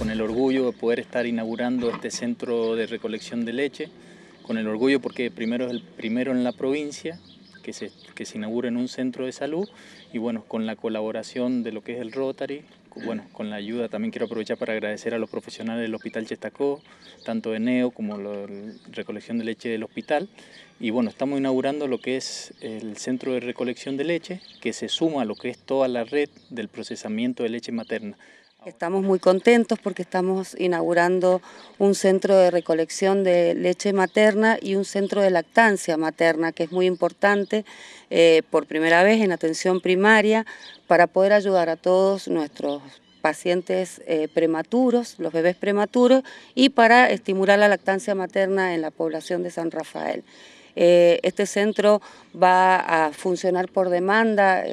con el orgullo de poder estar inaugurando este centro de recolección de leche, con el orgullo porque primero es el primero en la provincia que se, que se inaugura en un centro de salud y bueno, con la colaboración de lo que es el Rotary, bueno, con la ayuda también quiero aprovechar para agradecer a los profesionales del Hospital Chestacó, tanto de NEO como la recolección de leche del hospital. Y bueno, estamos inaugurando lo que es el centro de recolección de leche, que se suma a lo que es toda la red del procesamiento de leche materna. Ah, estamos muy contentos porque estamos inaugurando un centro de recolección de leche materna y un centro de lactancia materna, que es muy importante eh, por primera vez en atención primaria para poder ayudar a todos nuestros pacientes eh, prematuros, los bebés prematuros, y para estimular la lactancia materna en la población de San Rafael. Eh, este centro va a funcionar por demanda,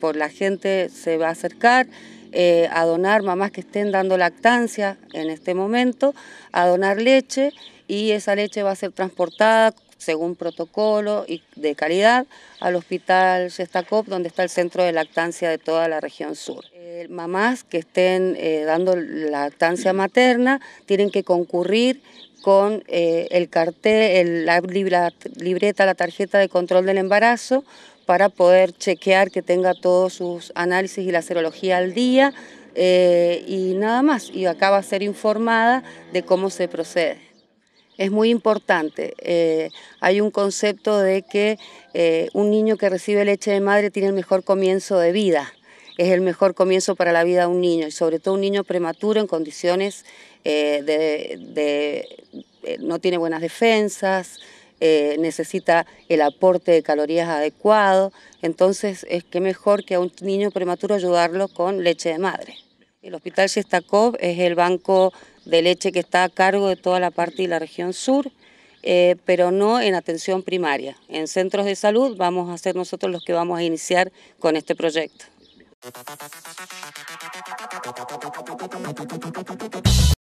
por la gente se va a acercar eh, a donar mamás que estén dando lactancia en este momento, a donar leche y esa leche va a ser transportada según protocolo y de calidad al hospital Yestacop, donde está el centro de lactancia de toda la región sur. Eh, mamás que estén eh, dando lactancia mm. materna tienen que concurrir con eh, el cartel, la, libreta, la tarjeta de control del embarazo para poder chequear que tenga todos sus análisis y la serología al día y nada más. Y acá va a ser informada de cómo se procede. Es muy importante. hay un concepto de que un niño que recibe leche de madre tiene el mejor comienzo de vida es el mejor comienzo para la vida de un niño y sobre todo un niño prematuro en condiciones eh, de, eh, no tiene buenas defensas, eh, necesita el aporte de calorías adecuado, entonces es que mejor que a un niño prematuro ayudarlo con leche de madre. El Hospital Shestakov es el banco de leche que está a cargo de toda la parte de la región sur. pero no en atención primaria. En centros de salud vamos a ser nosotros los que vamos a iniciar con este proyecto. どっち